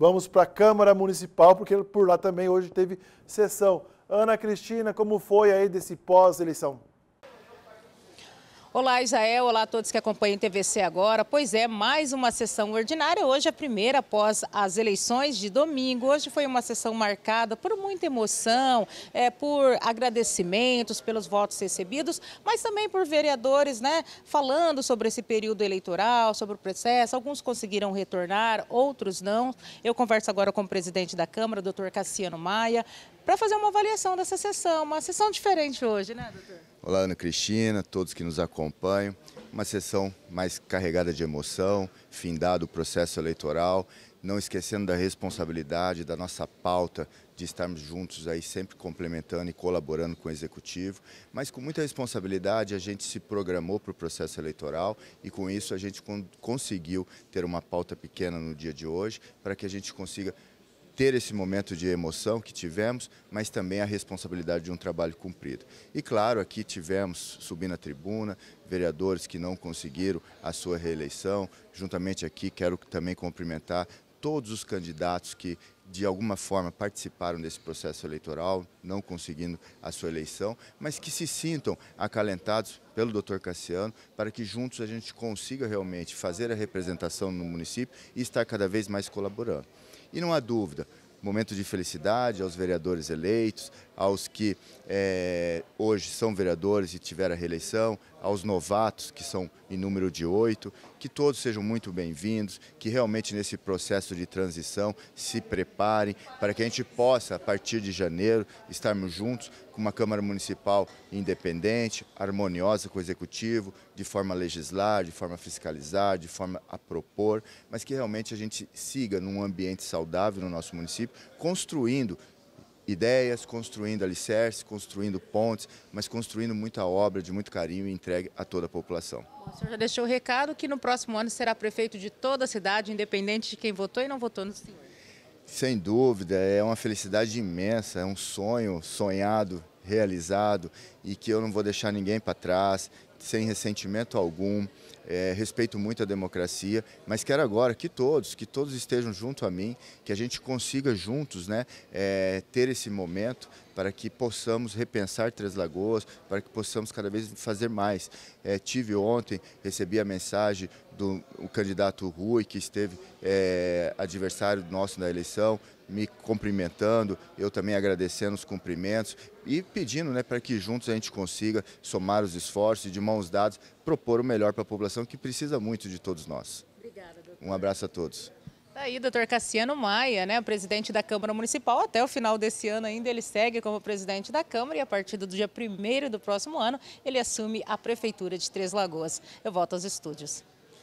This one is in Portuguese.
Vamos para a Câmara Municipal, porque por lá também hoje teve sessão. Ana Cristina, como foi aí desse pós-eleição? Olá, Israel. Olá a todos que acompanham o TVC agora. Pois é, mais uma sessão ordinária. Hoje a primeira após as eleições de domingo. Hoje foi uma sessão marcada por muita emoção, é, por agradecimentos pelos votos recebidos, mas também por vereadores né, falando sobre esse período eleitoral, sobre o processo. Alguns conseguiram retornar, outros não. Eu converso agora com o presidente da Câmara, doutor Cassiano Maia, para fazer uma avaliação dessa sessão. Uma sessão diferente hoje, né, doutor? Olá, Ana Cristina, todos que nos acompanham. Uma sessão mais carregada de emoção, findado o processo eleitoral, não esquecendo da responsabilidade, da nossa pauta de estarmos juntos aí sempre complementando e colaborando com o executivo, mas com muita responsabilidade a gente se programou para o processo eleitoral e com isso a gente conseguiu ter uma pauta pequena no dia de hoje para que a gente consiga ter esse momento de emoção que tivemos, mas também a responsabilidade de um trabalho cumprido. E claro, aqui tivemos, subindo a tribuna, vereadores que não conseguiram a sua reeleição. Juntamente aqui, quero também cumprimentar todos os candidatos que de alguma forma participaram desse processo eleitoral, não conseguindo a sua eleição, mas que se sintam acalentados pelo doutor Cassiano para que juntos a gente consiga realmente fazer a representação no município e estar cada vez mais colaborando. E não há dúvida, momento de felicidade aos vereadores eleitos, aos que é, hoje são vereadores e tiveram a reeleição, aos novatos, que são em número de oito, que todos sejam muito bem-vindos, que realmente nesse processo de transição se preparem para que a gente possa, a partir de janeiro, estarmos juntos com uma Câmara Municipal independente, harmoniosa com o Executivo, de forma a legislar, de forma a fiscalizar, de forma a propor, mas que realmente a gente siga num ambiente saudável no nosso município, construindo ideias, construindo alicerces, construindo pontes, mas construindo muita obra de muito carinho e entregue a toda a população. o senhor já deixou o recado que no próximo ano será prefeito de toda a cidade, independente de quem votou e não votou no senhor. Sem dúvida, é uma felicidade imensa, é um sonho sonhado, realizado e que eu não vou deixar ninguém para trás, sem ressentimento algum, é, respeito muito a democracia, mas quero agora que todos, que todos estejam junto a mim, que a gente consiga juntos né, é, ter esse momento para que possamos repensar Três Lagoas, para que possamos cada vez fazer mais. É, tive ontem, recebi a mensagem do candidato Rui, que esteve é, adversário nosso na eleição, me cumprimentando, eu também agradecendo os cumprimentos e pedindo né, para que juntos a gente consiga somar os esforços e de uma mãos dadas, propor o melhor para a população que precisa muito de todos nós. Obrigada, Um abraço a todos. Está aí, doutor Cassiano Maia, né, presidente da Câmara Municipal. Até o final desse ano ainda ele segue como presidente da Câmara e a partir do dia 1 do próximo ano ele assume a Prefeitura de Três Lagoas. Eu volto aos estúdios.